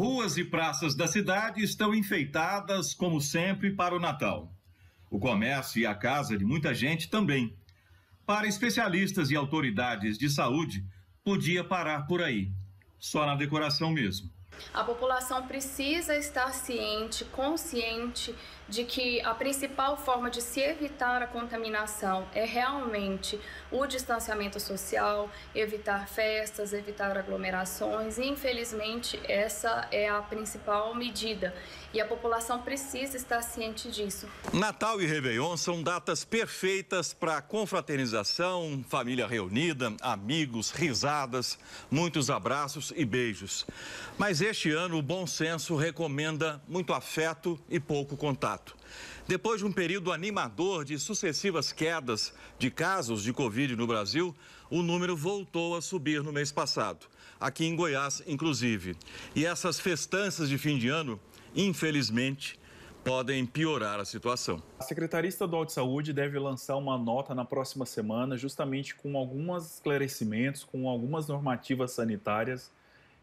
Ruas e praças da cidade estão enfeitadas, como sempre, para o Natal. O comércio e a casa de muita gente também. Para especialistas e autoridades de saúde, podia parar por aí, só na decoração mesmo. A população precisa estar ciente, consciente de que a principal forma de se evitar a contaminação é realmente o distanciamento social, evitar festas, evitar aglomerações. E, infelizmente, essa é a principal medida e a população precisa estar ciente disso. Natal e Réveillon são datas perfeitas para confraternização, família reunida, amigos, risadas, muitos abraços e beijos. Mas este ano, o bom senso recomenda muito afeto e pouco contato. Depois de um período animador de sucessivas quedas de casos de Covid no Brasil, o número voltou a subir no mês passado, aqui em Goiás, inclusive. E essas festanças de fim de ano, infelizmente, podem piorar a situação. A Secretaria Estadual de Saúde deve lançar uma nota na próxima semana, justamente com alguns esclarecimentos, com algumas normativas sanitárias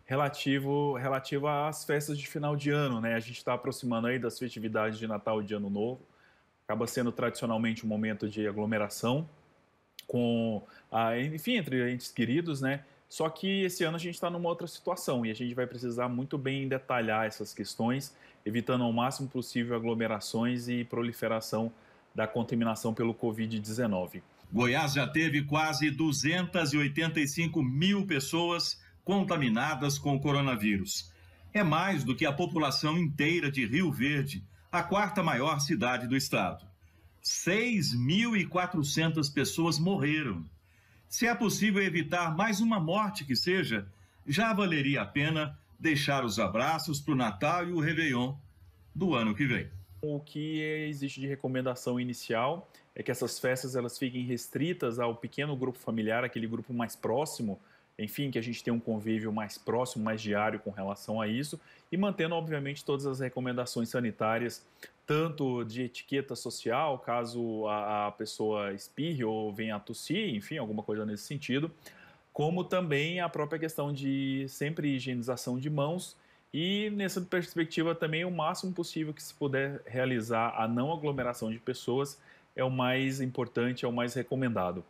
relativo, relativo às festas de final de ano, né? A gente está aproximando aí das festividades de Natal e de Ano Novo. Acaba sendo tradicionalmente um momento de aglomeração com, enfim, entre entes queridos, né? Só que esse ano a gente está numa outra situação e a gente vai precisar muito bem detalhar essas questões, evitando ao máximo possível aglomerações e proliferação da contaminação pelo Covid-19. Goiás já teve quase 285 mil pessoas contaminadas com o coronavírus. É mais do que a população inteira de Rio Verde, a quarta maior cidade do estado. 6.400 pessoas morreram. Se é possível evitar mais uma morte que seja, já valeria a pena deixar os abraços para o Natal e o Réveillon do ano que vem. O que existe de recomendação inicial é que essas festas elas fiquem restritas ao pequeno grupo familiar, aquele grupo mais próximo, enfim, que a gente tenha um convívio mais próximo, mais diário com relação a isso e mantendo, obviamente, todas as recomendações sanitárias, tanto de etiqueta social, caso a, a pessoa espirre ou venha a tossir, enfim, alguma coisa nesse sentido, como também a própria questão de sempre higienização de mãos e nessa perspectiva também o máximo possível que se puder realizar a não aglomeração de pessoas é o mais importante, é o mais recomendado.